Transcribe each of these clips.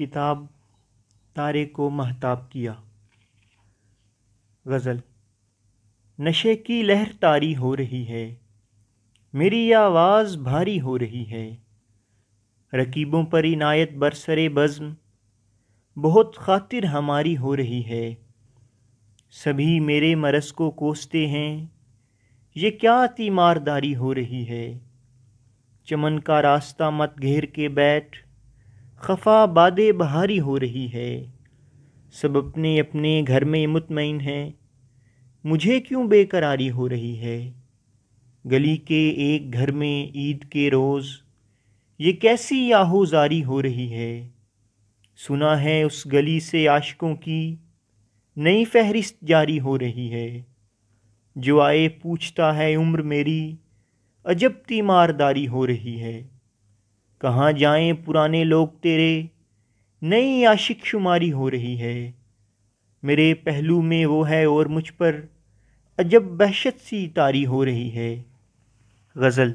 किताब तारे को महताब किया गज़ल नशे की लहर तारी हो रही है मेरी आवाज़ भारी हो रही है रकीबों पर इनायत बरसरे बज़म बहुत खातिर हमारी हो रही है सभी मेरे मरस को कोसते हैं ये क्या तीमारदारी हो रही है चमन का रास्ता मत घेर के बैठ खफा बाद बहारी हो रही है सब अपने अपने घर में मुतमिन हैं मुझे क्यों बेकरारी हो रही है गली के एक घर में ईद के रोज़ ये कैसी याहोजारी हो रही है सुना है उस गली से आशकों की नई फहरिस्त जारी हो रही है जो आए पूछता है उम्र मेरी अजब तीमारदारी हो रही है कहाँ जाएं पुराने लोग तेरे नई आशिक शुमारी हो रही है मेरे पहलू में वो है और मुझ पर अजब बहशत सी तारी हो रही है गज़ल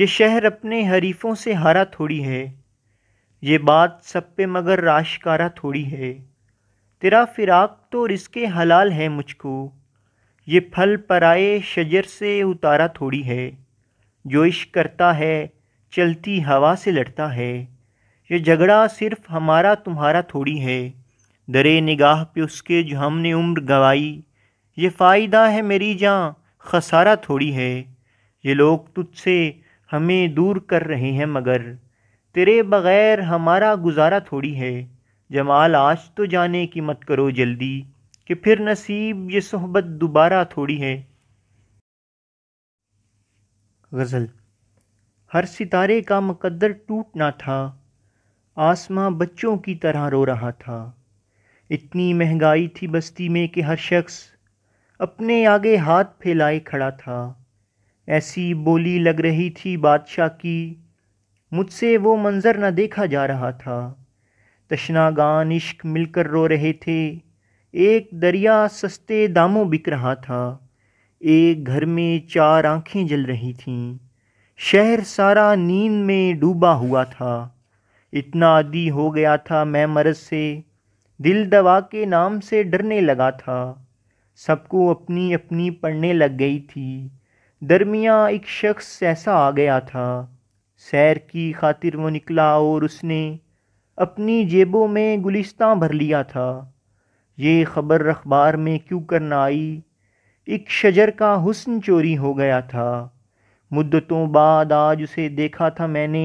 ये शहर अपने हरीफों से हारा थोड़ी है ये बात सब पे मगर राशकारा थोड़ी है तेरा फिराक तो इसके हलाल है मुझको ये फल पराए शजर से उतारा थोड़ी है जो इश्क करता है चलती हवा से लड़ता है ये झगड़ा सिर्फ हमारा तुम्हारा थोड़ी है दरे निगाह पे उसके जो हमने उम्र गवाई ये फ़ायदा है मेरी जान खसारा थोड़ी है ये लोग तुझसे हमें दूर कर रहे हैं मगर तेरे बग़ैर हमारा गुजारा थोड़ी है जमाल आज तो जाने की मत करो जल्दी कि फिर नसीब ये सोहबत दोबारा थोड़ी है गज़ल हर सितारे का मुकद्दर टूटना था आसमां बच्चों की तरह रो रहा था इतनी महंगाई थी बस्ती में कि हर शख्स अपने आगे हाथ फैलाए खड़ा था ऐसी बोली लग रही थी बादशाह की मुझसे वो मंज़र न देखा जा रहा था तशनागान इश्क मिलकर रो रहे थे एक दरिया सस्ते दामों बिक रहा था एक घर में चार आँखें जल रही थीं शहर सारा नींद में डूबा हुआ था इतना आदि हो गया था मैं मरज से दिल दवा के नाम से डरने लगा था सबको अपनी अपनी पढ़ने लग गई थी दरमिया एक शख्स ऐसा आ गया था सैर की खातिर वो निकला और उसने अपनी जेबों में गुलिस्तां भर लिया था ये खबर अखबार में क्यों करना आई एक शजर का हुस्न चोरी हो गया था मुद्दतों बाद आज उसे देखा था मैंने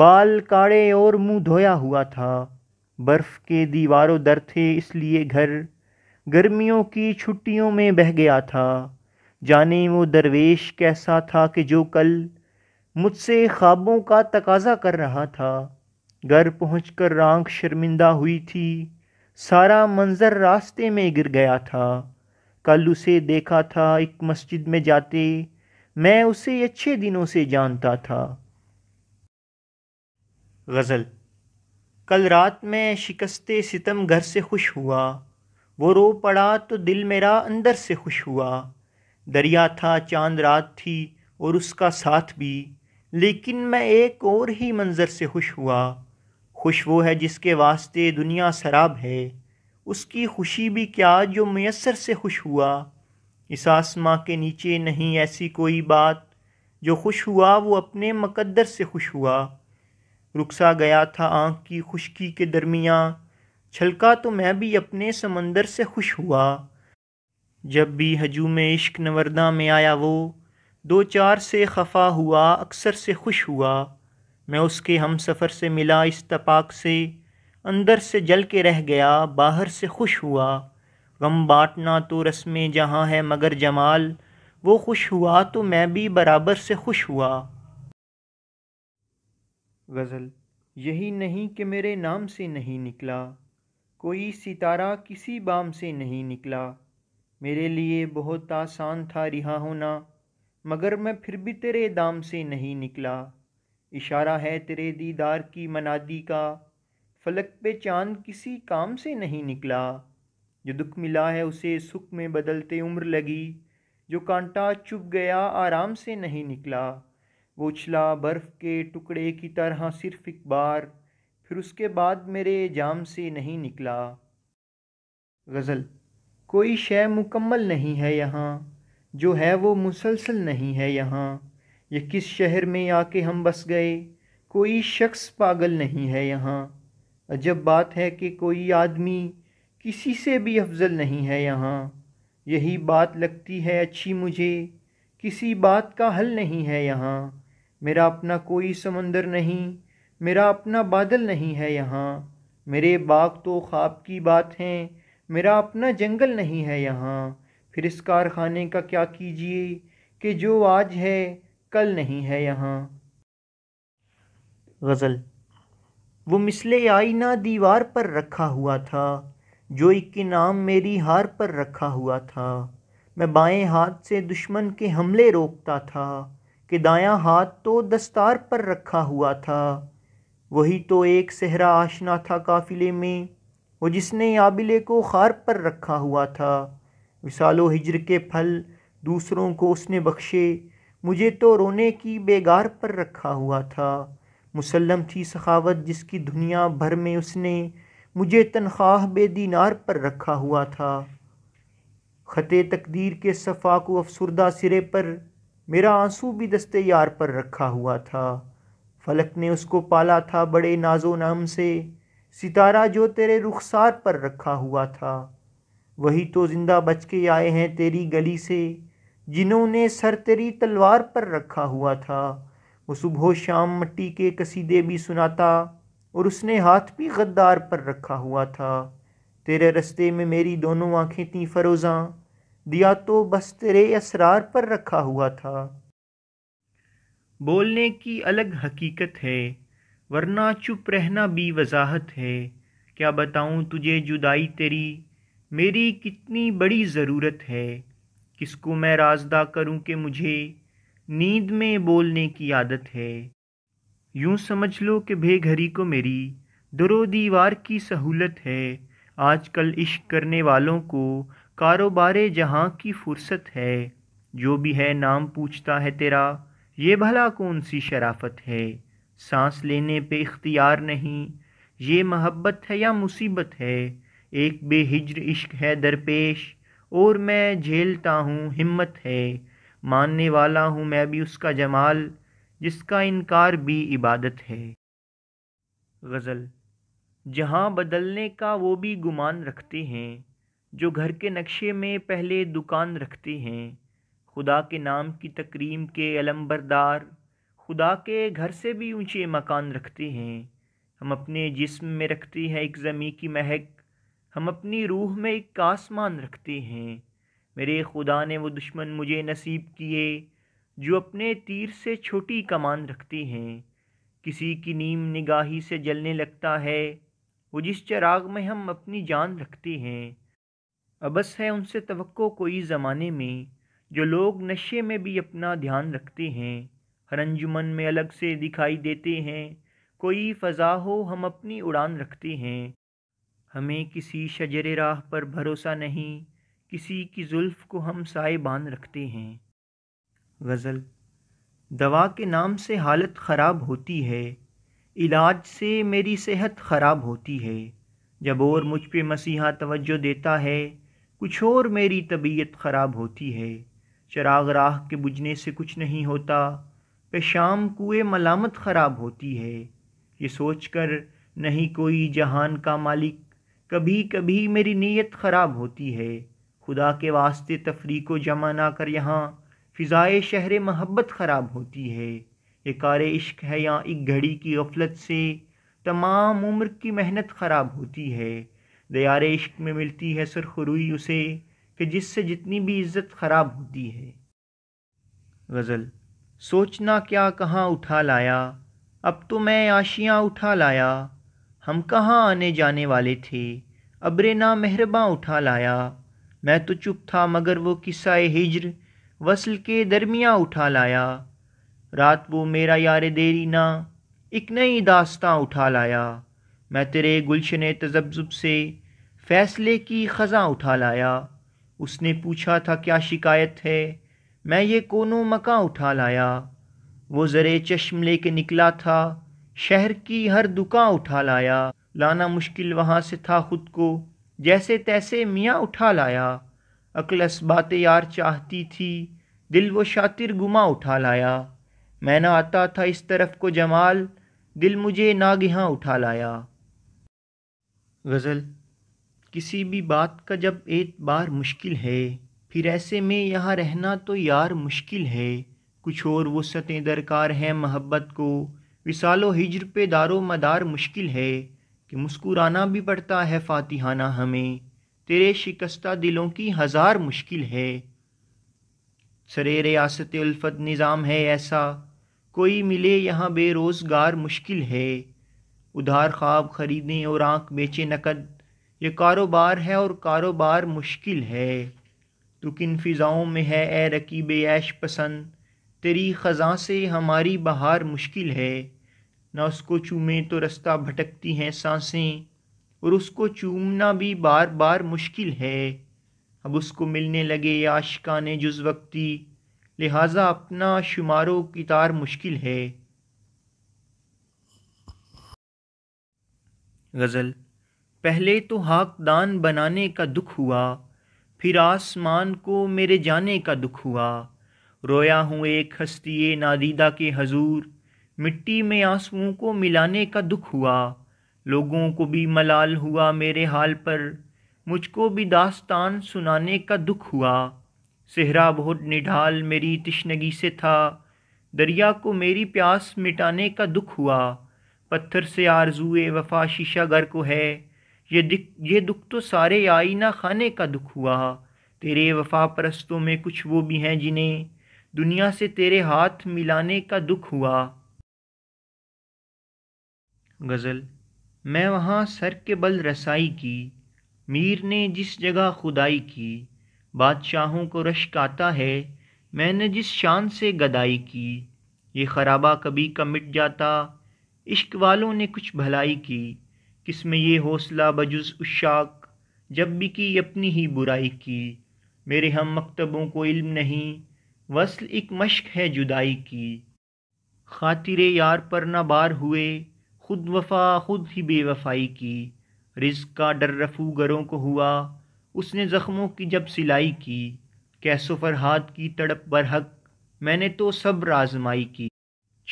बाल काड़े और मुंह धोया हुआ था बर्फ़ के दीवारों दर थे इसलिए घर गर्मियों की छुट्टियों में बह गया था जाने वो दरवेश कैसा था कि जो कल मुझसे ख्वाबों का तकाजा कर रहा था घर पहुँच कर आँख शर्मिंदा हुई थी सारा मंज़र रास्ते में गिर गया था कल उसे देखा था एक मस्जिद में जाते मैं उसे अच्छे दिनों से जानता था गज़ल कल रात में शिकस्त सितम घर से खुश हुआ वो रो पड़ा तो दिल मेरा अंदर से खुश हुआ दरिया था चांद रात थी और उसका साथ भी लेकिन मैं एक और ही मंज़र से खुश हुआ खुश वो है जिसके वास्ते दुनिया शराब है उसकी खुशी भी क्या जो मैसर से खुश हुआ इस आसमां के नीचे नहीं ऐसी कोई बात जो खुश हुआ वो अपने मकद्दर से खुश हुआ रुखसा गया था आँख की खुशकी के दरमियाँ छलका तो मैं भी अपने समंदर से खुश हुआ जब भी हजूम इश्क नवर्दा में आया वो दो चार से खफा हुआ अक्सर से खुश हुआ मैं उसके हम सफ़र से मिला इस तपाक से अंदर से जल के रह गया बाहर से खुश हुआ गम बाँटना तो रस्म जहाँ है मगर जमाल वो खुश हुआ तो मैं भी बराबर से खुश हुआ गज़ल यही नहीं कि मेरे नाम से नहीं निकला कोई सितारा किसी बाम से नहीं निकला मेरे लिए बहुत आसान था रिहा होना मगर मैं फिर भी तेरे दाम से नहीं निकला इशारा है तेरे दीदार की मनादी का फलक पे चांद किसी काम से नहीं निकला जो दुख मिला है उसे सुख में बदलते उम्र लगी जो कांटा चुप गया आराम से नहीं निकला वो उछला बर्फ़ के टुकड़े की तरह सिर्फ एक बार फिर उसके बाद मेरे जाम से नहीं निकला गज़ल कोई शय मुकम्मल नहीं है यहाँ जो है वो मुसलसल नहीं है यहाँ ये किस शहर में आके हम बस गए कोई शख्स पागल नहीं है यहाँ अजब बात है कि कोई आदमी किसी से भी अफजल नहीं है यहाँ यही बात लगती है अच्छी मुझे किसी बात का हल नहीं है यहाँ मेरा अपना कोई समंदर नहीं मेरा अपना बादल नहीं है यहाँ मेरे बाग तो ख्वाब की बात हैं मेरा अपना जंगल नहीं है यहाँ फिर इस कारखाने का क्या कीजिए कि जो आज है कल नहीं है यहाँ गज़ल वो मिसले आईना दीवार पर रखा हुआ था जो नाम मेरी हार पर रखा हुआ था मैं बाएं हाथ से दुश्मन के हमले रोकता था कि दायां हाथ तो दस्तार पर रखा हुआ था वही तो एक सहरा आशना था काफिले में वो जिसने आबिले को खार पर रखा हुआ था विसालो हिजर के फल दूसरों को उसने बख्शे मुझे तो रोने की बेगार पर रखा हुआ था मुसलम थी सखावत जिसकी दुनिया भर में उसने मुझे तनख्वाह बेदीनार पर रखा हुआ था ख़त तकदीर के सफ़ा को अफसरदा सिरे पर मेरा आंसू भी दस्ते यार पर रखा हुआ था फलक ने उसको पाला था बड़े नाजो नाम से सितारा जो तेरे रुखसार पर रखा हुआ था वही तो ज़िंदा बच के आए हैं तेरी गली से जिन्होंने सर तेरी तलवार पर रखा हुआ था वो सुबह शाम मट्टी के कसीदे भी सुनाता और उसने हाथ भी गद्दार पर रखा हुआ था तेरे रस्ते में मेरी दोनों आँखें थीं फरोज़ा दिया तो बस तेरे असरार पर रखा हुआ था बोलने की अलग हकीकत है वरना चुप रहना भी वजाहत है क्या बताऊँ तुझे जुदाई तेरी मेरी कितनी बड़ी ज़रूरत है किसको मैं राजदा करूँ कि मुझे नींद में बोलने की आदत है यूं समझ लो कि बेघरी को मेरी दरो दीवार की सहूलत है आजकल इश्क करने वालों को कारोबार जहाँ की फुर्सत है जो भी है नाम पूछता है तेरा ये भला कौन सी शराफत है सांस लेने पे इख्तियार नहीं ये मोहब्बत है या मुसीबत है एक बेहिज्र इश्क है दरपेश और मैं झेलता हूँ हिम्मत है मानने वाला हूँ मैं भी उसका जमाल जिसका इनकार भी इबादत है गज़ल जहाँ बदलने का वो भी गुमान रखते हैं जो घर के नक्शे में पहले दुकान रखते हैं खुदा के नाम की तकरीम के अलम्बरदार खुदा के घर से भी ऊंचे मकान रखते हैं हम अपने जिस्म में रखते हैं एक ज़मी की महक हम अपनी रूह में एक आसमान रखते हैं मेरे खुदा ने वो दुश्मन मुझे नसीब किए जो अपने तीर से छोटी कमान रखती हैं किसी की नीम निगाही से जलने लगता है वो जिस चराग में हम अपनी जान रखते हैं अबस है उनसे तो कोई ज़माने में जो लोग नशे में भी अपना ध्यान रखते हैं हर अंजुमन में अलग से दिखाई देते हैं कोई फ़जा हो हम अपनी उड़ान रखते हैं हमें किसी शजर राह पर भरोसा नहीं किसी की जुल्फ़ को हम साए बांध रखते हैं गज़ल दवा के नाम से हालत ख़राब होती है इलाज से मेरी सेहत ख़राब होती है जब और मुझ पे मसीहा तवज्जो देता है कुछ और मेरी तबीयत ख़राब होती है चराग राह के बुझने से कुछ नहीं होता पेशाम कुए मलामत ख़राब होती है ये सोच कर नहीं कोई जहान का मालिक कभी कभी मेरी नीयत ख़राब होती है खुदा के वास्ते तफरी को जमा ना कर यहाँ फ़िज़ाए शहर महब्बत ख़राब होती है ये कार इश्क है या एक घड़ी की गफलत से तमाम उम्र की मेहनत ख़राब होती है दयार इश्क में मिलती है सरखरुई उसे कि जिससे जितनी भी इज्जत ख़राब होती है गज़ल सोचना क्या कहाँ उठा लाया अब तो मैं आशियाँ उठा लाया हम कहाँ आने जाने वाले थे अब्रे ना मेहरबा उठा लाया मैं तो चुप था मगर वो किस्सा हिजर वसल के दरमिया उठा लाया रात वो मेरा यार देरी ना एक नई दास्तां उठा लाया मैं तेरे गुलशन तजब्जुब से फ़ैसले की ख़ज़ा उठा लाया उसने पूछा था क्या शिकायत है मैं ये कोनो मका उठा लाया वो ज़रे चश्म ले के निकला था शहर की हर दुका उठा लाया लाना मुश्किल वहाँ से था ख़ुद को जैसे तैसे मियाँ उठा लाया अकलस बात यार चाहती थी दिल वो शातिर गुमा उठा लाया मैं ना आता था इस तरफ को जमाल दिल मुझे नागहाँ उठा लाया गज़ल किसी भी बात का जब एक बार मुश्किल है फिर ऐसे में यहाँ रहना तो यार मुश्किल है कुछ और वसतें दरकार हैं मोहब्बत को विसालो हिजर पे दारो मदार मुश्किल है कि मुस्कुराना भी पड़ता है फातिहाना हमें तेरे शिकस्ता दिलों की हज़ार मुश्किल है सरे रियासत उल्फत निज़ाम है ऐसा कोई मिले यहाँ बेरोज़गार मुश्किल है उधार ख्वाब ख़रीदें और आँख बेचे नकद ये कारोबार है और कारोबार मुश्किल है तो किन फ़िज़ाओं में है ए रकीब ऐश पसंद तेरी ख़ज़ाँ से हमारी बहार मुश्किल है ना उसको चूमें तो रास्ता भटकती हैं सांसें और उसको चूमना भी बार बार मुश्किल है अब उसको मिलने लगे ने जुज वक्ती लिहाजा अपना शुमारो कितार मुश्किल है गज़ल पहले तो हाकदान बनाने का दुख हुआ फिर आसमान को मेरे जाने का दुख हुआ रोया हूँ एक हस्ती नादीदा के हजूर मिट्टी में आंसुओं को मिलाने का दुख हुआ लोगों को भी मलाल हुआ मेरे हाल पर मुझको भी दास्तान सुनाने का दुख हुआ सेहरा बहुत निढाल मेरी तिशनगी से था दरिया को मेरी प्यास मिटाने का दुख हुआ पत्थर से आरजुए वफा शीशा घर को है ये दिख ये दुख तो सारे आईना खाने का दुख हुआ तेरे वफा परस्तों में कुछ वो भी हैं जिन्हें दुनिया से तेरे हाथ मिलाने का दुख हुआ गज़ल मैं वहाँ सर के बल रसाई की मीर ने जिस जगह खुदाई की बादशाहों को रश्क आता है मैंने जिस शान से गदाई की ये खराबा कभी का मिट जाता इश्क वालों ने कुछ भलाई की में ये हौसला बजुज उशाक जब भी की अपनी ही बुराई की मेरे हम मकतबों को इल्म नहीं वसल एक मश्क है जुदाई की खातिर यार पर ना बार हुए खुद वफा खुद ही बेवफाई की रिज का डर रफू गरों को हुआ उसने ज़ख्मों की जब सिलाई की कैसो फरहाद की तड़प बरहक मैंने तो सब आजमाई की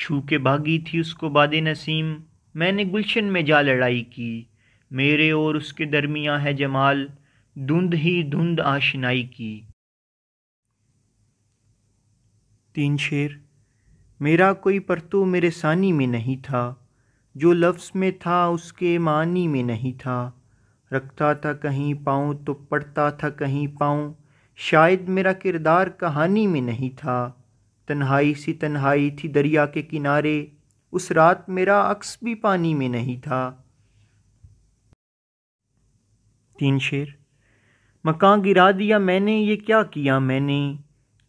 छू के भागी थी उसको बाद नसीम मैंने गुलशन में जा लड़ाई की मेरे और उसके दरमिया है जमाल धुंध ही धुंध आशनाई की तीन शेर मेरा कोई परतो मेरे सानी में नहीं था जो लफ्ज़ में था उसके मानी में नहीं था रखता था कहीं पाँव तो पड़ता था कहीं पाँव शायद मेरा किरदार कहानी में नहीं था तन्हाई सी तन्हाई थी दरिया के किनारे उस रात मेरा अक्स भी पानी में नहीं था तीन शेर मकान गिरा दिया मैंने ये क्या किया मैंने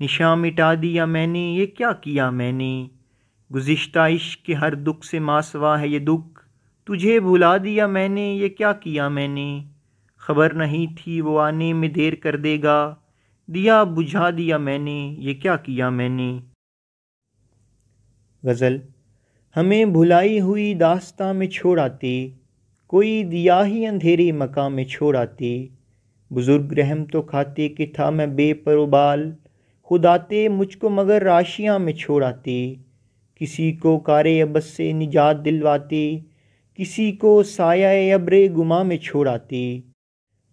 निशा मिटा दिया मैंने ये क्या किया मैंने गुज्त इश्क के हर दुख से मासवा है ये दुख तुझे भुला दिया मैंने ये क्या किया मैंने खबर नहीं थी वो आने में देर कर देगा दिया बुझा दिया मैंने ये क्या किया मैंने गज़ल हमें भुलाई हुई दास्ता में छोड़ आती कोई दिया ही अंधेरे मकाम में छोड़ आती बुज़ुर्ग रहम तो खाते कि था मैं बेपरोबाल खुदाते मुझको मगर राशियाँ में छोड़ आती किसी को कारे अबस से निजात दिलवाती किसी को साया अबरे गुमा में छोड़ाती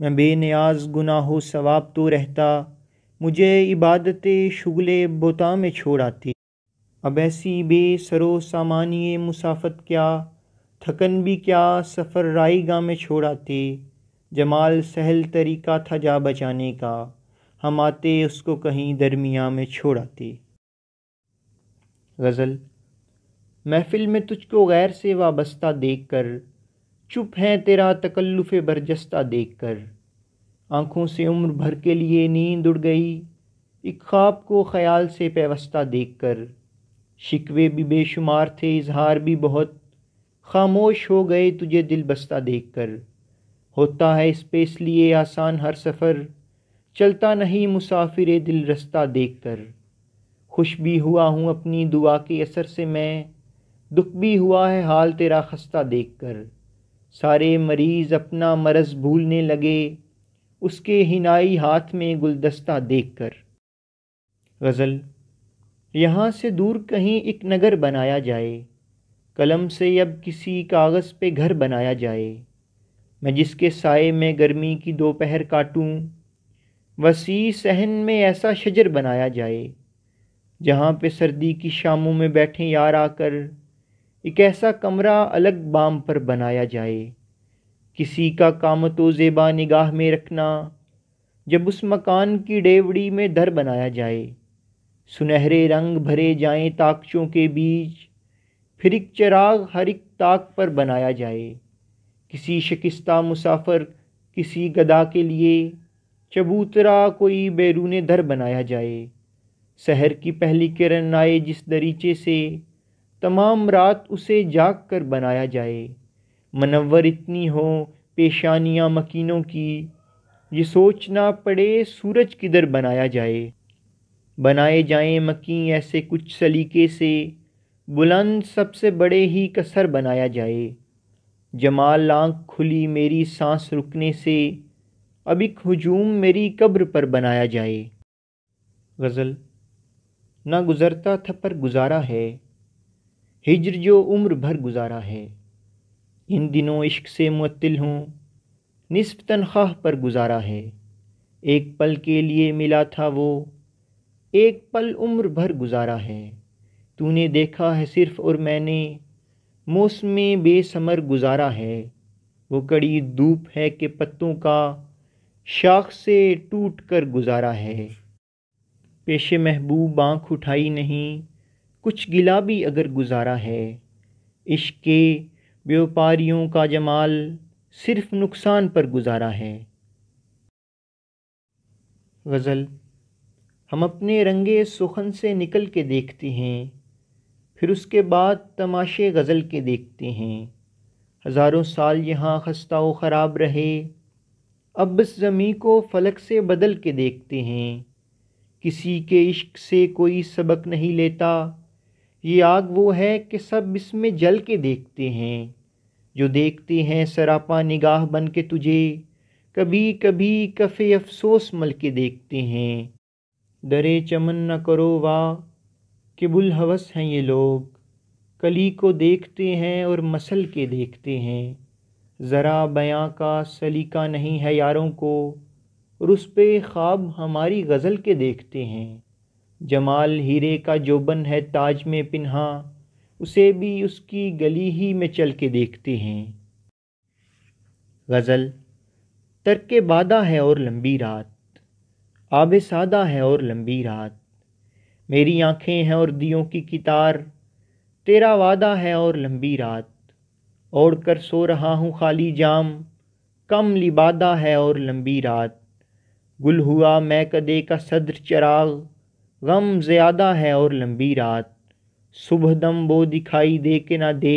मैं बेनियाज गुनाहो सवाब तो रहता मुझे इबादत शुगल बोता में छोड़ाती अब ऐसी सरो सामानिय मुसाफत क्या थकन भी क्या सफ़र रायगा में छोड़ाती जमाल सहल तरीका था जा बचाने का हम आते उसको कहीं दरमिया में छोड़ाते गज़ल महफिल में तुझको गैर से वाबस्ता देख कर चुप है तेरा तकल्लुफ़ बरजस्ता देख कर आँखों से उम्र भर के लिए नींद उड़ गई एक ख्वाब को ख्याल से पेवस्ता देख कर शिकवे भी बेशुमार थे इजहार भी बहुत खामोश हो गए तुझे दिल बस्ता देख कर होता है इस पे लिए आसान हर सफ़र चलता नहीं मुसाफिर दिल रस्ता देख कर खुश भी हुआ हूँ अपनी दुआ के असर से मैं दुख भी हुआ है हाल तेरा खस्ता देखकर सारे मरीज़ अपना मरज़ भूलने लगे उसके हिनाई हाथ में गुलदस्ता देखकर गज़ल यहाँ से दूर कहीं एक नगर बनाया जाए कलम से अब किसी कागज़ पे घर बनाया जाए मैं जिसके साय में गर्मी की दोपहर काटूं वसी सहन में ऐसा शजर बनाया जाए जहाँ पे सर्दी की शामों में बैठे यार आकर एक ऐसा कमरा अलग बाम पर बनाया जाए किसी का काम तो ज़ेबा निगाह में रखना जब उस मकान की डेवड़ी में दर बनाया जाए सुनहरे रंग भरे जाएं ताकचों के बीच फिर एक चिराग हर एक ताक पर बनाया जाए किसी शिकस्ता मुसाफर किसी गदा के लिए चबूतरा कोई बैरून दर बनाया जाए शहर की पहली किरण आए जिस दरीचे से तमाम रात उसे जाग कर बनाया जाए मनवर इतनी हो पेशानियाँ मकीनों की ये सोचना पड़े सूरज किधर बनाया जाए बनाए जाएं मकी ऐसे कुछ सलीके से बुलंद सबसे बड़े ही कसर बनाया जाए जमाल आँख खुली मेरी सांस रुकने से अब एक हजूम मेरी कब्र पर बनाया जाए गज़ल ना गुज़रता था पर गुज़ारा है हिजर जो उम्र भर गुजारा है इन दिनों इश्क से मुअत्तिल हूँ नस्फ़ तनख्वाह पर गुजारा है एक पल के लिए मिला था वो एक पल उम्र भर गुजारा है तूने देखा है सिर्फ और मैंने मौसम बेसमर गुजारा है वो कड़ी धूप है कि पत्तों का शाख से टूट कर गुजारा है पेशे महबूब आँख उठाई नहीं कुछ गिला भी अगर गुजारा है इश्क व्यापारियों का जमाल सिर्फ नुकसान पर गुजारा है गज़ल हम अपने रंगे सुखन से निकल के देखते हैं फिर उसके बाद तमाशे गज़ल के देखते हैं हज़ारों साल यहाँ खस्ता व ख़राब रहे अब इस ज़मी को फलक से बदल के देखते हैं किसी के इश्क से कोई सबक नहीं लेता ये आग वो है कि सब इसमें जल के देखते हैं जो देखते हैं सरापा निगाह बन के तुझे कभी कभी कफ़े अफसोस मल के देखते हैं दरे चमन न करो वाह कि हवस हैं ये लोग कली को देखते हैं और मसल के देखते हैं ज़रा बयां का सलीका नहीं है यारों को और उस पे ख्वाब हमारी गज़ल के देखते हैं जमाल हीरे का जोबन है ताज में पिन्हा उसे भी उसकी गली ही में चल के देखते हैं गज़ल तर्क बादा है और लंबी रात आब सादा है और लंबी रात मेरी आँखें हैं और दियों की कितार तेरा वादा है और लंबी रात ओढ़ कर सो रहा हूँ खाली जाम कम लिबादा है और लंबी रात गुल हुआ मैं कदे का सद्र चराग गम ज़्यादा है और लंबी रात सुबह दम वो दिखाई दे के ना दे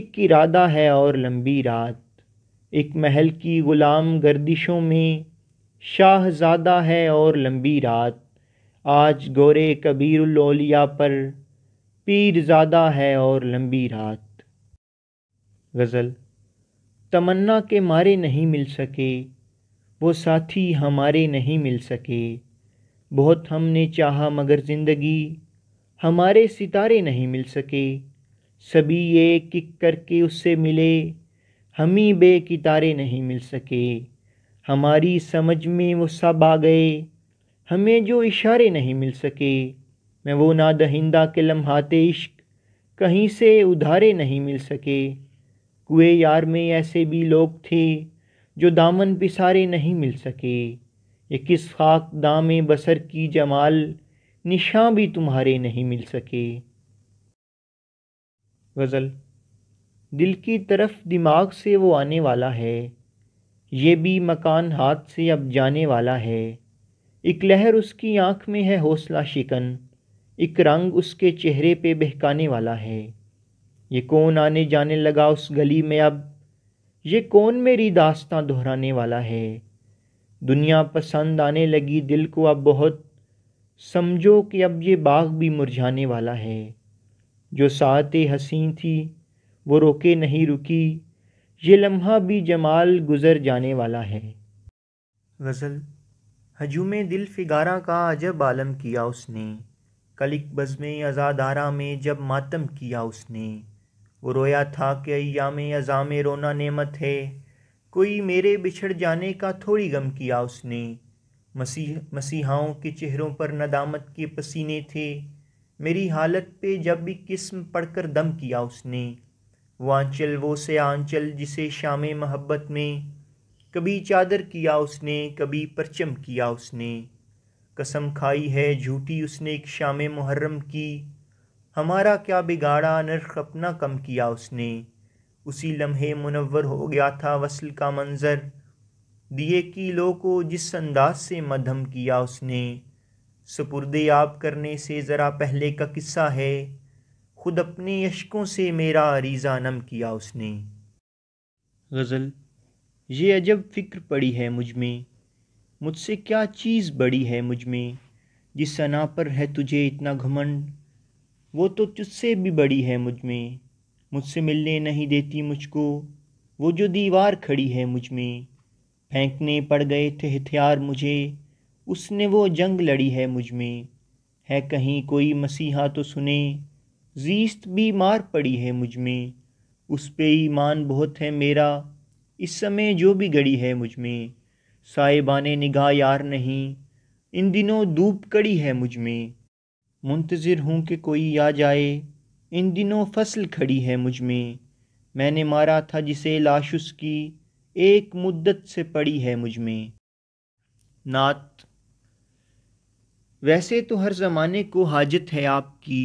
एक इरादा है और लंबी रात एक महल की ग़ुलाम गर्दिशों में शाहजादा है और लंबी रात आज गोरे कबीर पर पीर ज़्यादा है और लंबी रात गज़ल तमन्ना के मारे नहीं मिल सके वो साथी हमारे नहीं मिल सके बहुत हमने चाहा मगर ज़िंदगी हमारे सितारे नहीं मिल सके सभी ये किक करके उससे मिले हम ही बे कितारे नहीं मिल सके हमारी समझ में वो सब आ गए हमें जो इशारे नहीं मिल सके मैं वो ना दहिंदा के लम्हाते इश्क कहीं से उधारे नहीं मिल सके कुए यार में ऐसे भी लोग थे जो दामन पिसारे नहीं मिल सके ये किस खाक दाम बसर की जमाल निशां भी तुम्हारे नहीं मिल सके गज़ल दिल की तरफ दिमाग से वो आने वाला है ये भी मकान हाथ से अब जाने वाला है एक लहर उसकी आँख में है हौसला शिकन एक रंग उसके चेहरे पे बहकाने वाला है ये कौन आने जाने लगा उस गली में अब ये कौन मेरी दास्तां दोहराने वाला है दुनिया पसंद आने लगी दिल को अब बहुत समझो कि अब ये बाग भी मुरझाने वाला है जो सात हसीन थी वो रोके नहीं रुकी ये लम्हा भी जमाल गुज़र जाने वाला है गज़ल हजूम दिल फिगारा का अजब आलम किया उसने कलिक बज़म अजादारा में जब मातम किया उसने वो रोया था कि अयाम अज़ाम रोना नेमत है कोई मेरे बिछड़ जाने का थोड़ी गम किया उसने मसीह मसीहाओं के चेहरों पर नदामत के पसीने थे मेरी हालत पे जब भी किस्म पढ़कर दम किया उसने वो आंचल वो से आंचल जिसे शाम मोहब्बत में कभी चादर किया उसने कभी परचम किया उसने कसम खाई है झूठी उसने एक शाम मुहर्रम की हमारा क्या बिगाड़ा नर्ख अपना कम किया उसने उसी लम्हे मुनवर हो गया था वसल का मंज़र दिए की लो को जिस अंदाज से मधम किया उसने सपुर्द याब करने से ज़रा पहले का किस्सा है खुद अपने यशकों से मेरा अरीज़ा नम किया उसने गज़ल ये अजब फ़िक्र पड़ी है मुझ में मुझसे क्या चीज़ बड़ी है मुझ में जिस सना पर है तुझे इतना घमंड वो तो तुझसे भी बड़ी है मुझ में मुझसे मिलने नहीं देती मुझको वो जो दीवार खड़ी है मुझ में फेंकने पड़ गए थे हथियार मुझे उसने वो जंग लड़ी है मुझ में है कहीं कोई मसीहा तो सुने जीस्त भी मार पड़ी है मुझ में उस पे ईमान बहुत है मेरा इस समय जो भी गड़ी है मुझ में साहिबान निगाह यार नहीं इन दिनों धूप कड़ी है मुझ में मुंतज़िर हूँ कि कोई आ जाए इन दिनों फसल खड़ी है मुझ में मैंने मारा था जिसे लाश उसकी एक मुद्दत से पड़ी है मुझ में नात वैसे तो हर ज़माने को हाजत है आपकी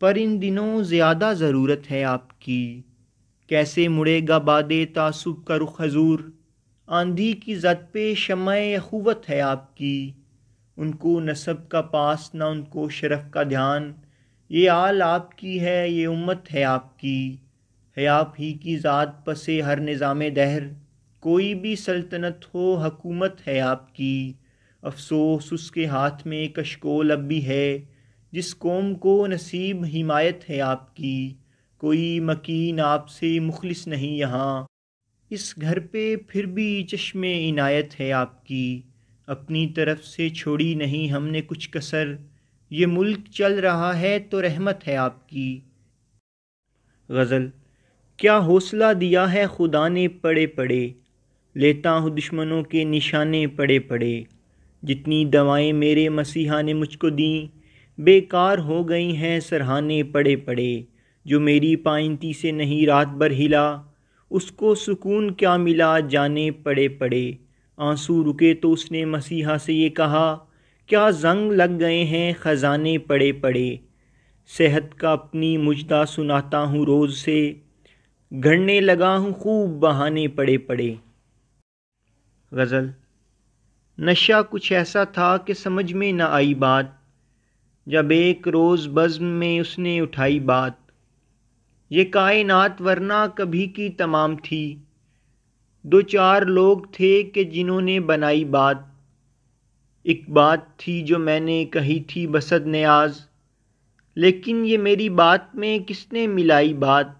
पर इन दिनों ज़्यादा ज़रूरत है आपकी कैसे मुड़ेगा बाद तासुब का रुख हजूर आंधी की जद पे शमय अख़ुवत है आपकी उनको नसब का पास ना उनको शरफ का ध्यान ये आल आपकी है ये उम्मत है आपकी है आप ही की ज़ात पसे हर निज़ाम दहर कोई भी सल्तनत हो हकूमत है आपकी अफसोस उसके हाथ में कशकोल अब भी है जिस कौम को नसीब हिमायत है आपकी कोई मकीन आपसे मुखलिस नहीं यहाँ इस घर पे फिर भी चश्म इनायत है आपकी अपनी तरफ से छोड़ी नहीं हमने कुछ कसर ये मुल्क चल रहा है तो रहमत है आपकी गज़ल क्या हौसला दिया है खुदा ने पड़े पड़े लेता हूँ दुश्मनों के निशाने पड़े पड़े जितनी दवाएं मेरे मसीहा ने मुझको दी बेकार हो गई हैं सरहाने पड़े पड़े जो मेरी पाइंती से नहीं रात भर हिला उसको सुकून क्या मिला जाने पड़े पड़े आंसू रुके तो उसने मसीहा से ये कहा क्या जंग लग गए हैं ख़जाने पड़े पड़े सेहत का अपनी मुजदा सुनाता हूँ रोज़ से घड़ने लगा हूँ खूब बहाने पड़े पड़े गज़ल नशा कुछ ऐसा था कि समझ में न आई बात जब एक रोज़ बज़म में उसने उठाई बात ये कायनात वरना कभी की तमाम थी दो चार लोग थे कि जिन्होंने बनाई बात एक बात थी जो मैंने कही थी बसद न्याज लेकिन ये मेरी बात में किसने मिलाई बात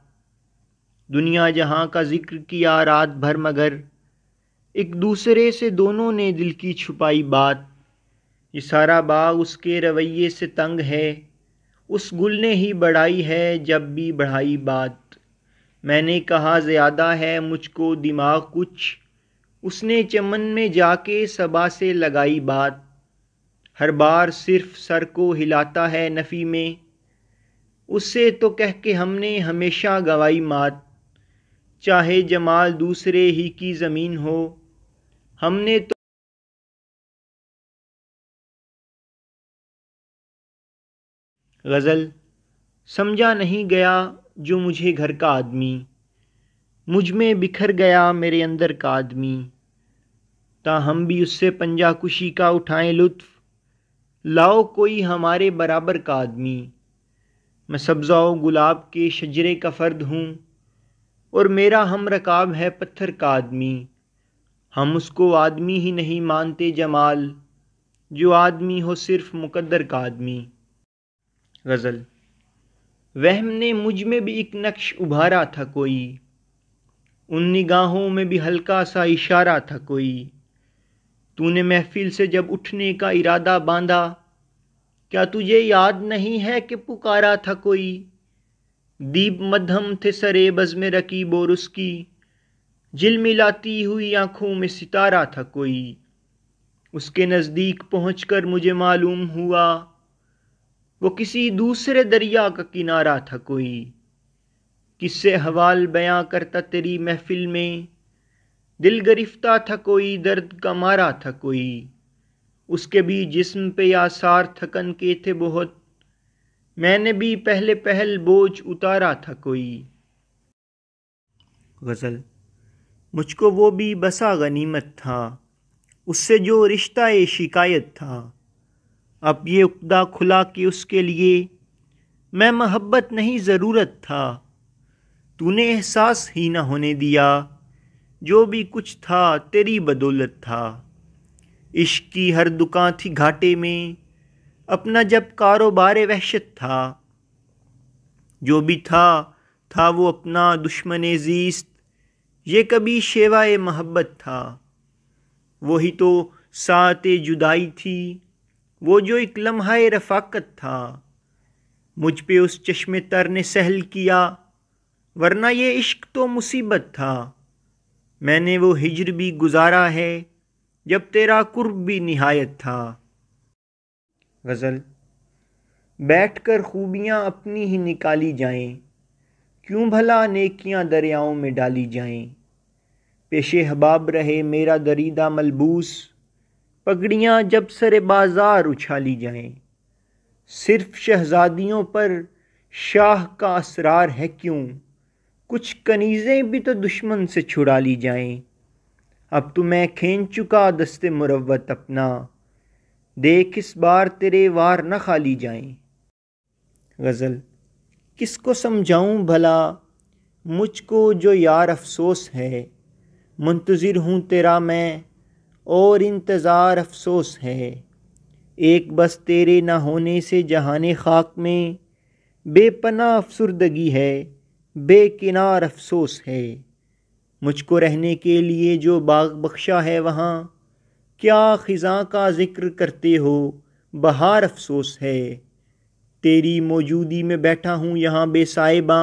दुनिया जहाँ का जिक्र किया रात भर मगर एक दूसरे से दोनों ने दिल की छुपाई बात ये सारा बाग उसके रवैये से तंग है उस गुल ने ही बढ़ाई है जब भी बढ़ाई बात मैंने कहा ज़्यादा है मुझको दिमाग कुछ उसने चमन में जाके सबा से लगाई बात हर बार सिर्फ सर को हिलाता है नफ़ी में उससे तो कह के हमने हमेशा गवाई मात चाहे जमाल दूसरे ही की ज़मीन हो हमने तो गज़ल समझा नहीं गया जो मुझे घर का आदमी मुझ में बिखर गया मेरे अंदर का आदमी ताहम भी उससे पंजा कुशी का उठाएं लुत्फ़ लाओ कोई हमारे बराबर का आदमी मैं सब्जाओ गुलाब के शजरे का फ़र्द हूँ और मेरा हम रकाब है पत्थर का आदमी हम उसको आदमी ही नहीं मानते जमाल जो आदमी हो सिर्फ मुकद्दर का आदमी गज़ल वहम ने मुझ में भी एक नक्श उभारा था कोई उन निगाहों में भी हल्का सा इशारा था कोई तूने महफिल से जब उठने का इरादा बांधा क्या तुझे याद नहीं है कि पुकारा था कोई दीप मध्यम थे सरे बज में रकी बोर उसकी जिल मिलाती हुई आंखों में सितारा था कोई उसके नज़दीक पहुँच कर मुझे मालूम हुआ वो किसी दूसरे दरिया का किनारा था कोई किससे हवाल बयां करता तेरी महफिल में दिल गरिफ्ता था कोई दर्द का मारा था कोई उसके भी जिस्म पे आसार थकन के थे बहुत मैंने भी पहले पहल बोझ उतारा था कोई गज़ल मुझको वो भी बसा गनीमत था उससे जो रिश्ता ये शिकायत था अब ये उकदा खुला कि उसके लिए मैं मोहब्बत नहीं ज़रूरत था तूने एहसास ही ना होने दिया जो भी कुछ था तेरी बदौलत था इश्क की हर दुकान थी घाटे में अपना जब कारोबार वहशत था जो भी था था वो अपना दुश्मन जीस्त ये कभी शेवा मोहब्बत था वही तो सात जुदाई थी वो जो एक लम्हा रफाकत था मुझ पे उस चश्मे तर ने सहल किया वरना ये इश्क तो मुसीबत था मैंने वो हिजर भी गुजारा है जब तेरा कुर्ब भी नहायत था गज़ल बैठ कर खूबियाँ अपनी ही निकाली जाएं क्यों भला नेकियां दरियाओं में डाली जाएं पेशे हबाब रहे मेरा दरीदा मलबूस पगड़ियाँ जब सरे बाजार उछाली जाएं सिर्फ शहजादियों पर शाह का असरार है क्यों कुछ कनीज़ें भी तो दुश्मन से छुड़ा ली जाएं अब तो मैं खेन चुका दस्ते मुरवत अपना देख इस बार तेरे वार न खाली जाएं गज़ल किसको समझाऊं भला मुझको जो यार अफसोस है मुंतज़िर हूँ तेरा मैं और इंतज़ार अफसोस है एक बस तेरे ना होने से जहाने खाक में बेपना अफसरदगी है बेकिनार अफसोस है मुझको रहने के लिए जो बाग बख्शा है वहाँ क्या ख़िज़ा का ज़िक्र करते हो बहार अफसोस है तेरी मौजूदगी में बैठा हूँ यहाँ बेसाइबा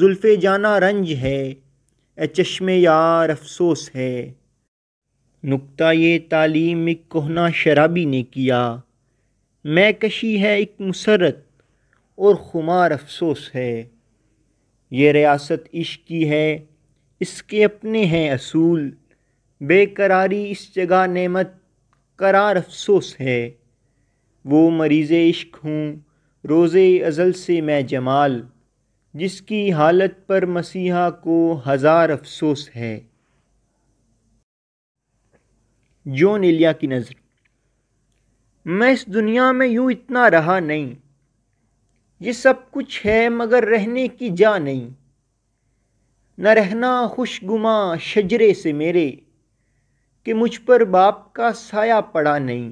जुल्फ़े जाना रंज है ए चश्मे यार अफसोस है नुक्ता ये तालीम एक कोहना शराबी ने किया मैं कशी है एक मुसरत और खुमार अफसोस है ये रियासत इश्क की है इसके अपने हैं असूल बेकरारी इस जगह नेमत करार अफसोस है वो मरीज़ इश्क हूँ रोज़े अज़ल से मैं जमाल जिसकी हालत पर मसीहा को हज़ार अफसोस है जोन एलिया की नज़र मैं इस दुनिया में यूँ इतना रहा नहीं ये सब कुछ है मगर रहने की जा नहीं न रहना खुशगुमा शजरे से मेरे कि मुझ पर बाप का साया पड़ा नहीं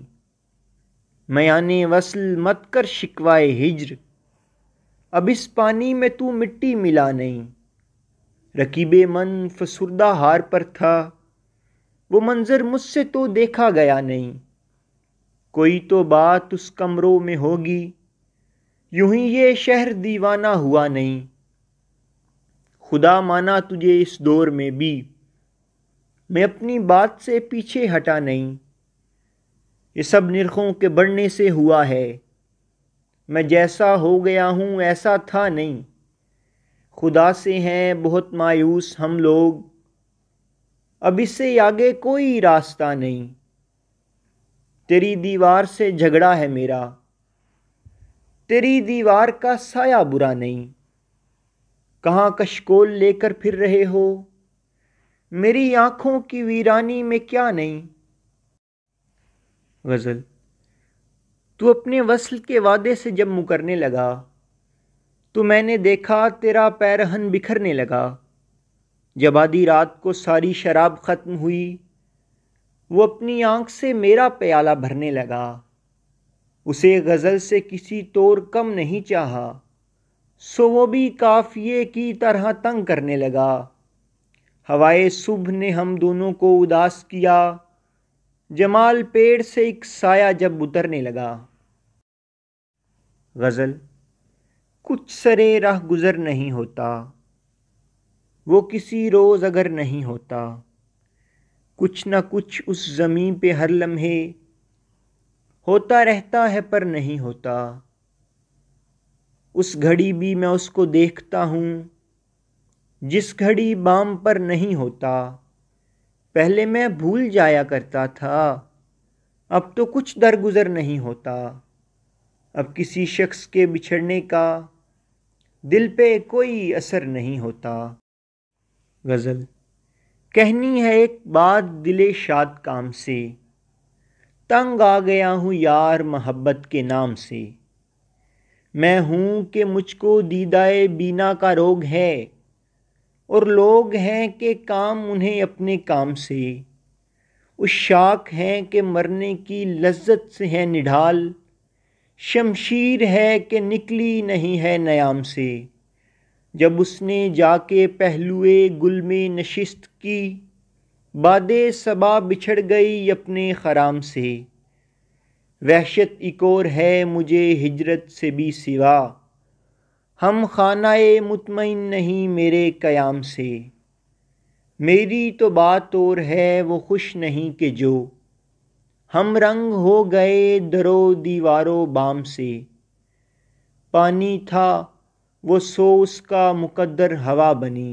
मयाने वसल मत कर शिकवाए हिज्र अब इस पानी में तू मिट्टी मिला नहीं रकीब मन फसुरदा हार पर था वो मंज़र मुझसे तो देखा गया नहीं कोई तो बात उस कमरों में होगी यूं ही ये शहर दीवाना हुआ नहीं खुदा माना तुझे इस दौर में भी मैं अपनी बात से पीछे हटा नहीं ये सब निरखों के बढ़ने से हुआ है मैं जैसा हो गया हूँ ऐसा था नहीं खुदा से हैं बहुत मायूस हम लोग अब इससे आगे कोई रास्ता नहीं तेरी दीवार से झगड़ा है मेरा तेरी दीवार का साया बुरा नहीं कहाँ कशकोल लेकर फिर रहे हो मेरी आंखों की वीरानी में क्या नहीं गज़ल तू अपने वसल के वादे से जब मुकरने लगा तो मैंने देखा तेरा पैरहन बिखरने लगा जब आधी रात को सारी शराब ख़त्म हुई वो अपनी आँख से मेरा प्याला भरने लगा उसे गज़ल से किसी तौर कम नहीं चाहा सो वो भी काफ़िए की तरह तंग करने लगा हवाए सुबह ने हम दोनों को उदास किया जमाल पेड़ से एक साया जब उतरने लगा गज़ल कुछ सरे राह गुज़र नहीं होता वो किसी रोज़ अगर नहीं होता कुछ ना कुछ उस ज़मीन पे हर लम्हे होता रहता है पर नहीं होता उस घड़ी भी मैं उसको देखता हूँ जिस घड़ी बाम पर नहीं होता पहले मैं भूल जाया करता था अब तो कुछ दरगुजर नहीं होता अब किसी शख्स के बिछड़ने का दिल पे कोई असर नहीं होता गज़ल कहनी है एक बात दिले शाद काम से तंग आ गया हूँ यार मोहब्बत के नाम से मैं हूँ कि मुझको दीदाए बीना का रोग है और लोग हैं कि काम उन्हें अपने काम से उस शाक हैं कि मरने की लज्जत से है निढाल शमशीर है कि निकली नहीं है नयाम से जब उसने जाके पहलुए गुल में नशिस्त की बाद सबा बिछड़ गई अपने खराम से वहशत इकोर है मुझे हिजरत से भी सिवा हम खानाए मुतमिन नहीं मेरे कयाम से मेरी तो बात और है वो खुश नहीं कि जो हम रंग हो गए दरो दीवारों बाम से पानी था वो सो उसका मुकद्दर हवा बनी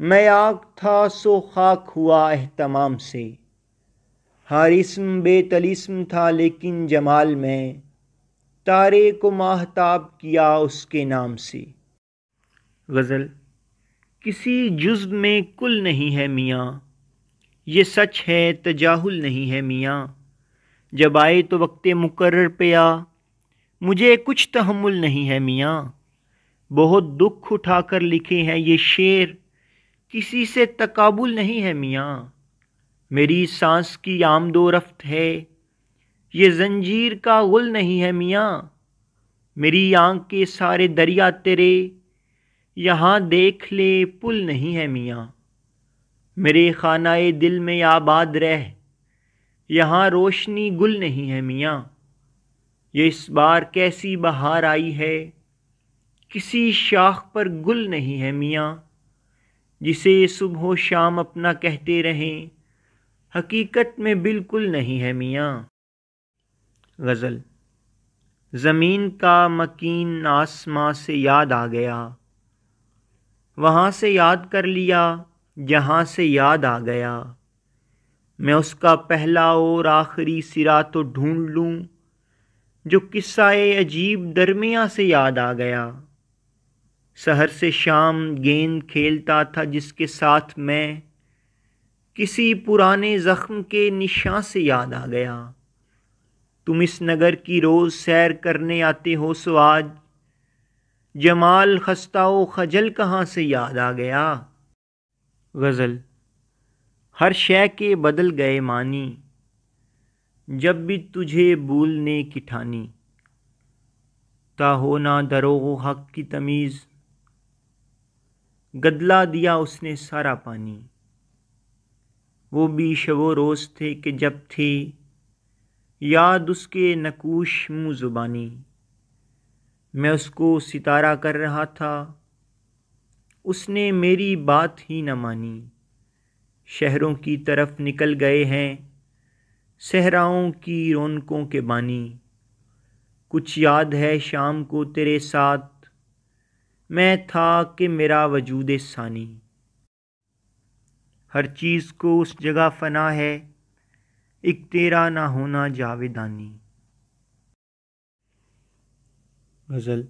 मैं आग था सो खाक हुआ अहतमाम से हर इसम बेतलिस्म था लेकिन जमाल में तारे को माहताब किया उसके नाम से गज़ल किसी जुज्ब में कुल नहीं है मियाँ ये सच है तजाहुल नहीं है मियाँ जब आए तो वक्त मुकर्र पे आ मुझे कुछ तहमुल नहीं है मियाँ बहुत दुख उठाकर लिखे हैं ये शेर किसी से तकाबुल नहीं है मियाँ मेरी सांस की आमदो रफ्त है ये जंजीर का गुल नहीं है मियाँ मेरी आँख के सारे दरिया तेरे यहाँ देख ले पुल नहीं है मियाँ मेरे खानाए दिल में आबाद रह यहाँ रोशनी गुल नहीं है मियाँ ये इस बार कैसी बहार आई है किसी शाख पर गुल नहीं है मियाँ जिसे सुबह शाम अपना कहते रहें हकीकत में बिल्कुल नहीं है मियाँ गज़ल ज़मीन का मकीन आसमां से याद आ गया वहाँ से याद कर लिया जहाँ से याद आ गया मैं उसका पहला और आखिरी सिरा तो ढूंढ लूँ जो किस्सा अजीब दरमिया से याद आ गया शहर से शाम गेंद खेलता था जिसके साथ मैं किसी पुराने ज़ख्म के निशां से याद आ गया तुम इस नगर की रोज़ सैर करने आते हो सो आज जमाल खस्ता खजल कहाँ से याद आ गया गज़ल हर शय के बदल गए मानी जब भी तुझे भूलने की ठानी ता हो ना दरो हक की तमीज़ गदला दिया उसने सारा पानी वो भी शवो रोज़ थे कि जब थी याद उसके नकूश मुँह ज़ुबानी मैं उसको सितारा कर रहा था उसने मेरी बात ही न मानी शहरों की तरफ निकल गए हैं सहराओं की रौनकों के बानी कुछ याद है शाम को तेरे साथ मैं था कि मेरा वजूद सानी हर चीज़ को उस जगह फना है एक तेरा ना होना जावेदानी गज़ल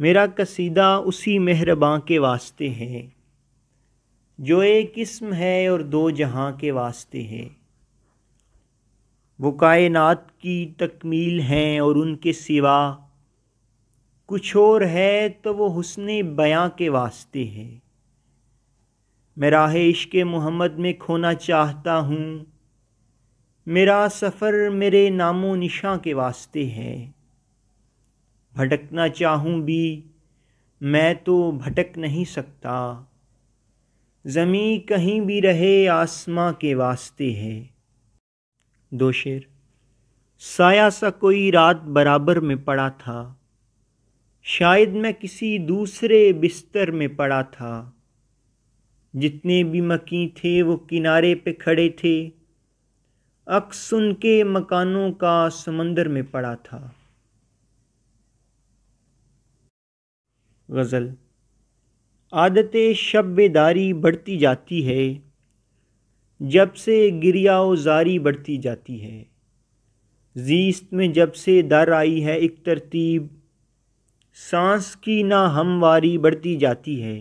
मेरा कसीदा उसी मेहरबान के वास्ते है जो एक किस्म है और दो जहां के वास्ते है वो कायनात की तकमील हैं और उनके सिवा कुछ और है तो वो हुसन बयां के वास्ते है मैं राह इश्क मोहम्मद में खोना चाहता हूँ मेरा सफ़र मेरे नामो निशा के वास्ते है भटकना चाहूँ भी मैं तो भटक नहीं सकता ज़मीं कहीं भी रहे आसमां के वास्ते है दो शेर साया सा कोई रात बराबर में पड़ा था शायद मैं किसी दूसरे बिस्तर में पड़ा था जितने भी मकी थे वो किनारे पे खड़े थे अक्स उनके मकानों का समंदर में पड़ा था गज़ल आदत शब बढ़ती जाती है जब से गिरिया बढ़ती जाती है जीस्त में जब से दर आई है एक तरतीब सांस की ना हमवारी बढ़ती जाती है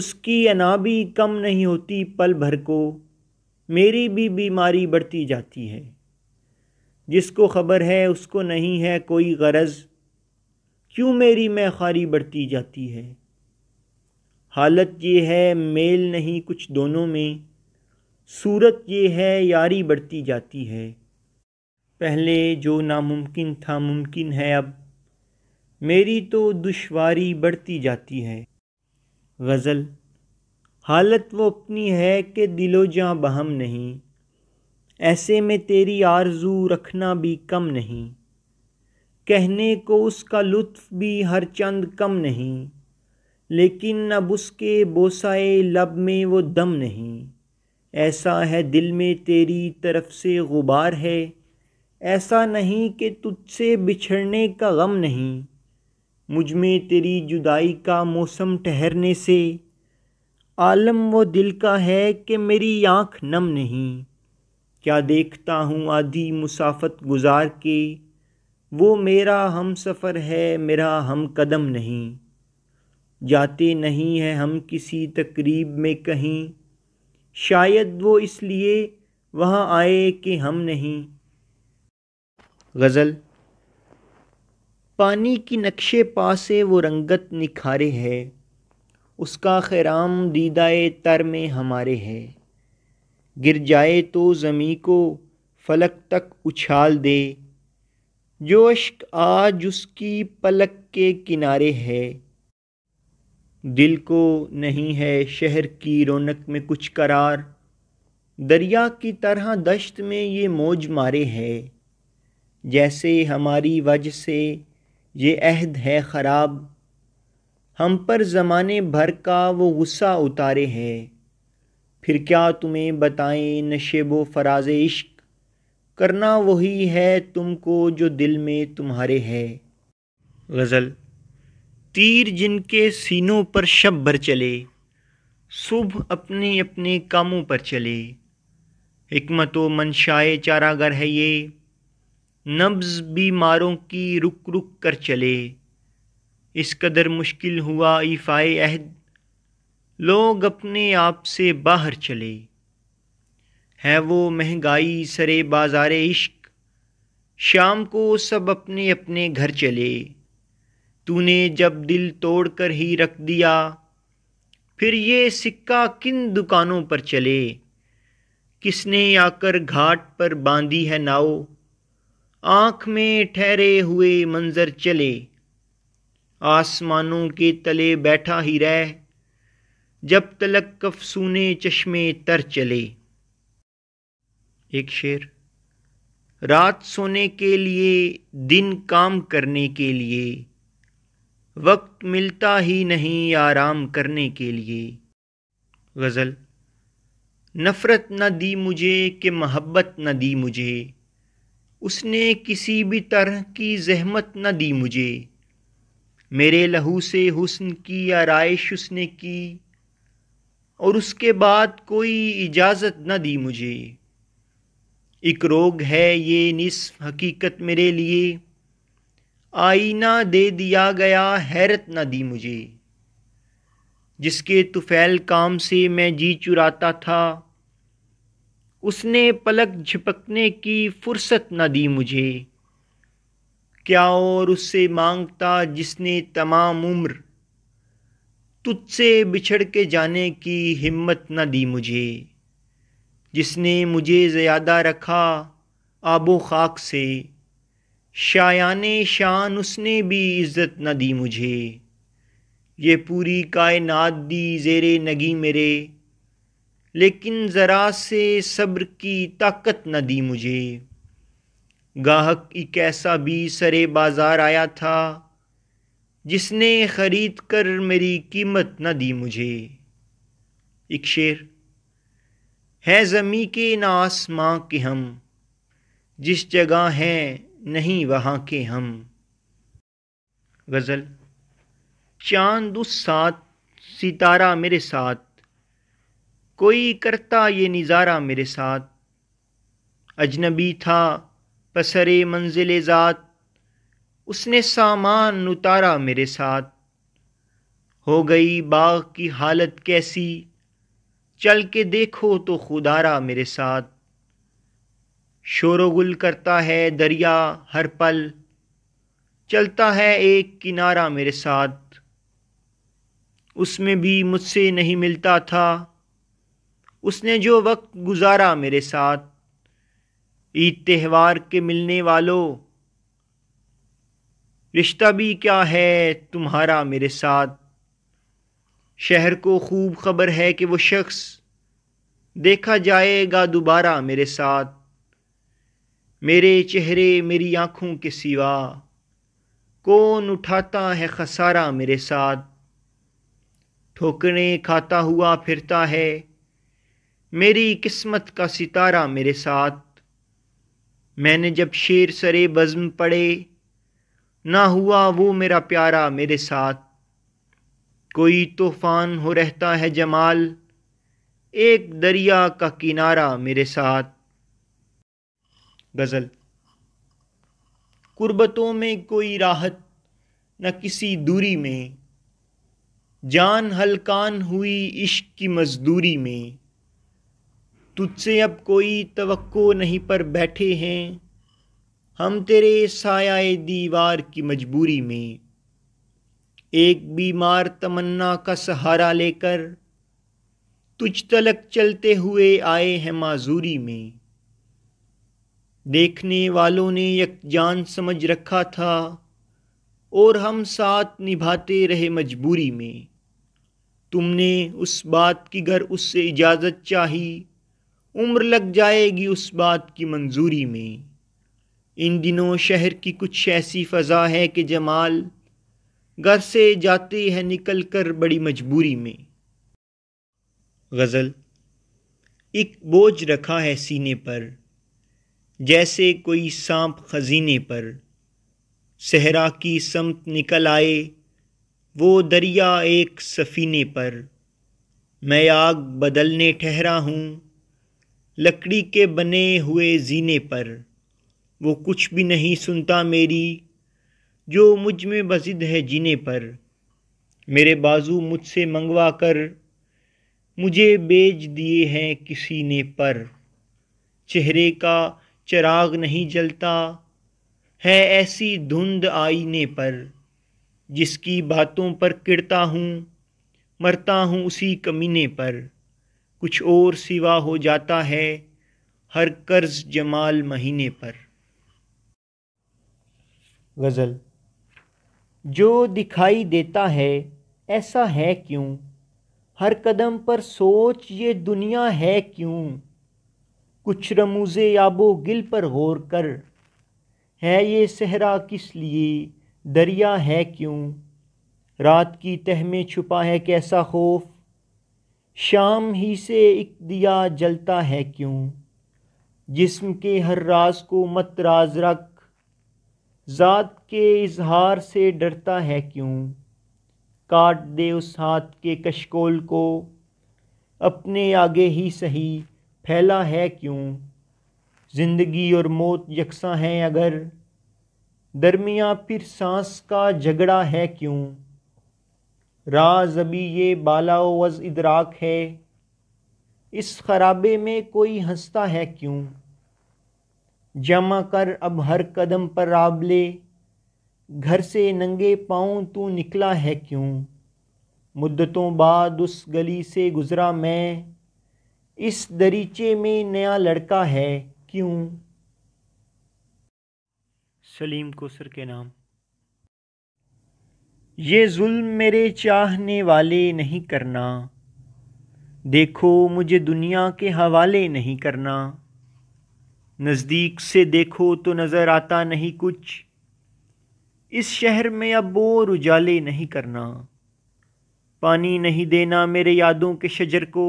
उसकी अना भी कम नहीं होती पल भर को मेरी भी बीमारी बढ़ती जाती है जिसको ख़बर है उसको नहीं है कोई गरज क्यों मेरी मैं खारी बढ़ती जाती है हालत ये है मेल नहीं कुछ दोनों में सूरत ये है यारी बढ़ती जाती है पहले जो नामुमकिन था मुमकिन है अब मेरी तो दुश्वारी बढ़ती जाती है गज़ल हालत वो अपनी है कि दिलो जहाँ बहम नहीं ऐसे में तेरी आरजू रखना भी कम नहीं कहने को उसका लुत्फ़ भी हर चंद कम नहीं लेकिन अब उसके बोसाए लब में वो दम नहीं ऐसा है दिल में तेरी तरफ से गुबार है ऐसा नहीं कि तुझसे बिछड़ने का गम नहीं मुझ में तेरी जुदाई का मौसम ठहरने से आलम वो दिल का है कि मेरी आँख नम नहीं क्या देखता हूँ आधी मुसाफत गुजार के वो मेरा हम सफ़र है मेरा हम कदम नहीं जाते नहीं हैं हम किसी तकरीब में कहीं शायद वो इसलिए वहाँ आए कि हम नहीं गज़ल पानी की नक्शे पासे वो रंगत निखारे है उसका खैराम दीदाए तर में हमारे है गिर जाए तो ज़मी को फलक तक उछाल दे जो अश्क आज उसकी पलक के किनारे है दिल को नहीं है शहर की रौनक में कुछ करार दरिया की तरह दश्त में ये मौज मारे है जैसे हमारी वजह से ये अहद है ख़राब हम पर ज़माने भर का वो गुस्सा उतारे है फिर क्या तुम्हें बताएं नशेब व फराज इश्क करना वही है तुमको जो दिल में तुम्हारे है गज़ल तीर जिनके सीनों पर शब भर चले सुबह अपने अपने कामों पर चले हमत व मनशाए चारागर है ये नब्ज़ बीमारों की रुक रुक कर चले इस कदर मुश्किल हुआ ईफाए अहद लोग अपने आप से बाहर चले है वो महंगाई सरे बाजार इश्क शाम को सब अपने अपने घर चले तूने जब दिल तोड़ कर ही रख दिया फिर ये सिक्का किन दुकानों पर चले किसने आकर घाट पर बांधी है नाव आँख में ठहरे हुए मंजर चले आसमानों के तले बैठा ही रह जब तलक कफसूने चश्मे तर चले एक शेर रात सोने के लिए दिन काम करने के लिए वक्त मिलता ही नहीं आराम करने के लिए गज़ल नफ़रत न दी मुझे कि मोहब्बत न दी मुझे उसने किसी भी तरह की जहमत न दी मुझे मेरे लहू से हुस्न की आरइश उसने की और उसके बाद कोई इजाज़त न दी मुझे एक रोग है ये निसफ हकीकत मेरे लिए आईना दे दिया गया हैरत न दी मुझे जिसके तुफैल काम से मैं जी चुराता था उसने पलक झपकने की फुर्सत न दी मुझे क्या और उससे मांगता जिसने तमाम उम्र तुझसे बिछड़ के जाने की हिम्मत न दी मुझे जिसने मुझे ज़्यादा रखा आबो खाक से शायान शान उसने भी इज़्ज़त न दी मुझे ये पूरी कायनात दी जेरे नगी मेरे लेकिन ज़रा से सब्र की ताकत न दी मुझे गाहक एक ऐसा भी सरे बाज़ार आया था जिसने ख़रीद कर मेरी कीमत न दी मुझे एक शेर है ज़मी के ना आसमां के हम जिस जगह हैं नहीं वहाँ के हम गज़ल चांद उस साथ सितारा मेरे साथ कोई करता ये निज़ारा मेरे साथ अजनबी था पसरे मंजिल ज़ात उसने सामान उतारा मेरे साथ हो गई बाग की हालत कैसी चल के देखो तो खुदारा मेरे साथ शोरगुल करता है दरिया हर पल चलता है एक किनारा मेरे साथ उसमें भी मुझसे नहीं मिलता था उसने जो वक्त गुजारा मेरे साथ ईद त्यौहार के मिलने वालों रिश्ता भी क्या है तुम्हारा मेरे साथ शहर को खूब खबर है कि वो शख्स देखा जाएगा दोबारा मेरे साथ मेरे चेहरे मेरी आँखों के सिवा कौन उठाता है खसारा मेरे साथ ठोकरें खाता हुआ फिरता है मेरी किस्मत का सितारा मेरे साथ मैंने जब शेर सरे बज़म पढ़े ना हुआ वो मेरा प्यारा मेरे साथ कोई तूफ़ान हो रहता है जमाल एक दरिया का किनारा मेरे साथ गज़ल कुर्बतों में कोई राहत न किसी दूरी में जान हलकान हुई इश्क की मजदूरी में तुझसे अब कोई तवक्को नहीं पर बैठे हैं हम तेरे साया दीवार की मजबूरी में एक बीमार तमन्ना का सहारा लेकर तुझ तलक चलते हुए आए हैं माजूरी में देखने वालों ने जान समझ रखा था और हम साथ निभाते रहे मजबूरी में तुमने उस बात की घर उससे इजाज़त चाही उम्र लग जाएगी उस बात की मंजूरी में इन दिनों शहर की कुछ ऐसी फ़ज़ा है कि जमाल घर से जाती है निकल कर बड़ी मजबूरी में गज़ल एक बोझ रखा है सीने पर जैसे कोई सांप खजीने पर सहरा की समत निकल आए वो दरिया एक सफ़ीने पर मैं आग बदलने ठहरा हूँ लकड़ी के बने हुए जीने पर वो कुछ भी नहीं सुनता मेरी जो मुझ में बजिद है जीने पर मेरे बाजू मुझसे मंगवा कर मुझे बेच दिए हैं किसी ने पर चेहरे का चिराग नहीं जलता है ऐसी धुंध आईने पर जिसकी बातों पर किरता हूँ मरता हूँ उसी कमीने पर कुछ और सिवा हो जाता है हर कर्ज जमाल महीने पर गज़ल जो दिखाई देता है ऐसा है क्यों हर कदम पर सोच ये दुनिया है क्यों कुछ रमूज़े याबो गिल पर गौर कर है ये सहरा किस लिए दरिया है क्यों रात की तह में छुपा है कैसा खौफ शाम ही से एक दिया जलता है क्यों जिस्म के हर राज को मत राज रख ज़ात के इजहार से डरता है क्यों काट दे उस हाथ के कशकोल को अपने आगे ही सही फैला है क्यों ज़िंदगी और मौत यकसा हैं अगर दरमिया फिर सांस का झगड़ा है क्यों राज अभी ये बाला वज़ इदराक है इस खराबे में कोई हंसता है क्यों जमा कर अब हर कदम पर राबले घर से नंगे पाँव तू निकला है क्यों मुद्दतों बाद उस गली से गुज़रा मैं इस दरीचे में नया लड़का है क्यों सलीम कोसर के नाम ये जुल्म मेरे चाहने वाले नहीं करना देखो मुझे दुनिया के हवाले नहीं करना नज़दीक से देखो तो नज़र आता नहीं कुछ इस शहर में अब बोर उजाले नहीं करना पानी नहीं देना मेरे यादों के शजर को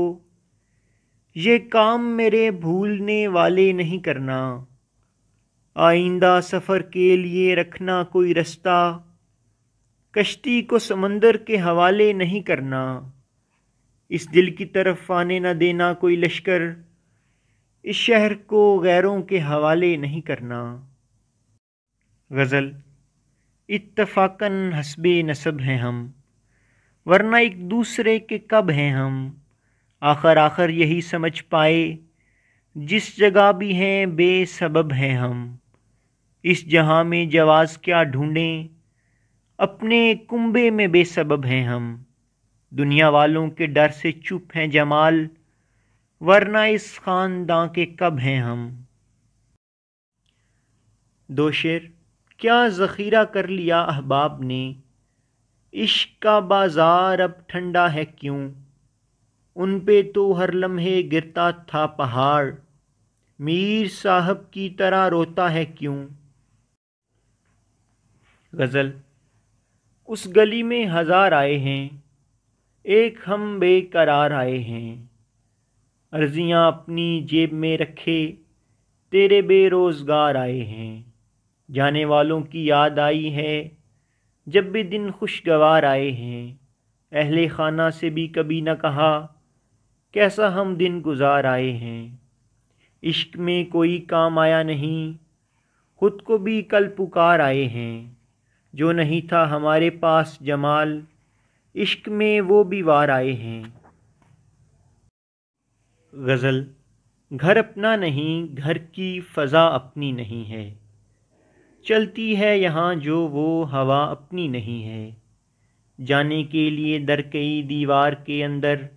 ये काम मेरे भूलने वाले नहीं करना आइंदा सफ़र के लिए रखना कोई रास्ता कश्ती को समंदर के हवाले नहीं करना इस दिल की तरफ आने न देना कोई लश्कर इस शहर को गैरों के हवाले नहीं करना गज़ल इत्तफाकन हसब नसब हैं हम वरना एक दूसरे के कब हैं हम आखर आखिर यही समझ पाए जिस जगह भी हैं बेसब हैं हम इस जहां में जवाज़ क्या ढूंढें अपने कुंबे में बेसबब हैं हम दुनिया वालों के डर से चुप हैं जमाल वरना इस खानदान के कब हैं हम दो शेर क्या ज़ख़ीरा कर लिया अहबाब ने इश्क का बाज़ार अब ठंडा है क्यों उन पे तो हर लम्हे गिरता था पहाड़ मीर साहब की तरह रोता है क्यों गज़ल उस गली में हज़ार आए हैं एक हम बेकरार आए हैं अर्जियाँ अपनी जेब में रखे तेरे बेरोज़गार आए हैं जाने वालों की याद आई है जब भी दिन खुशगवार आए हैं अहले खाना से भी कभी न कहा कैसा हम दिन गुजार आए हैं इश्क में कोई काम आया नहीं खुद को भी कल पुकार आए हैं जो नहीं था हमारे पास जमाल इश्क में वो भी वार आए हैं गज़ल घर अपना नहीं घर की फ़ज़ा अपनी नहीं है चलती है यहाँ जो वो हवा अपनी नहीं है जाने के लिए दर कई दीवार के अंदर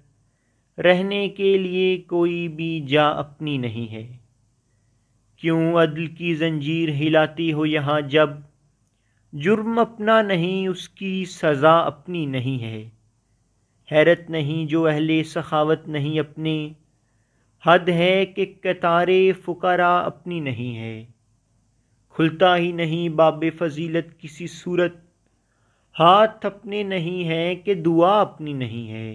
रहने के लिए कोई भी जा अपनी नहीं है क्यों अदल की जंजीर हिलाती हो यहाँ जब जुर्म अपना नहीं उसकी सज़ा अपनी नहीं है हैरत नहीं जो अहले सखावत नहीं अपने हद है कि कतारे फुकारा अपनी नहीं है खुलता ही नहीं बाब फजीलत किसी सूरत हाथ अपने नहीं है कि दुआ अपनी नहीं है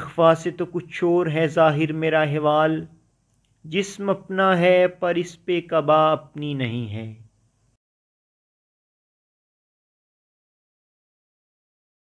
इखफा से तो कुछ और है ज़ाहिर मेरा हवाल जिस्म अपना है पर इस पे कबा अपनी नहीं है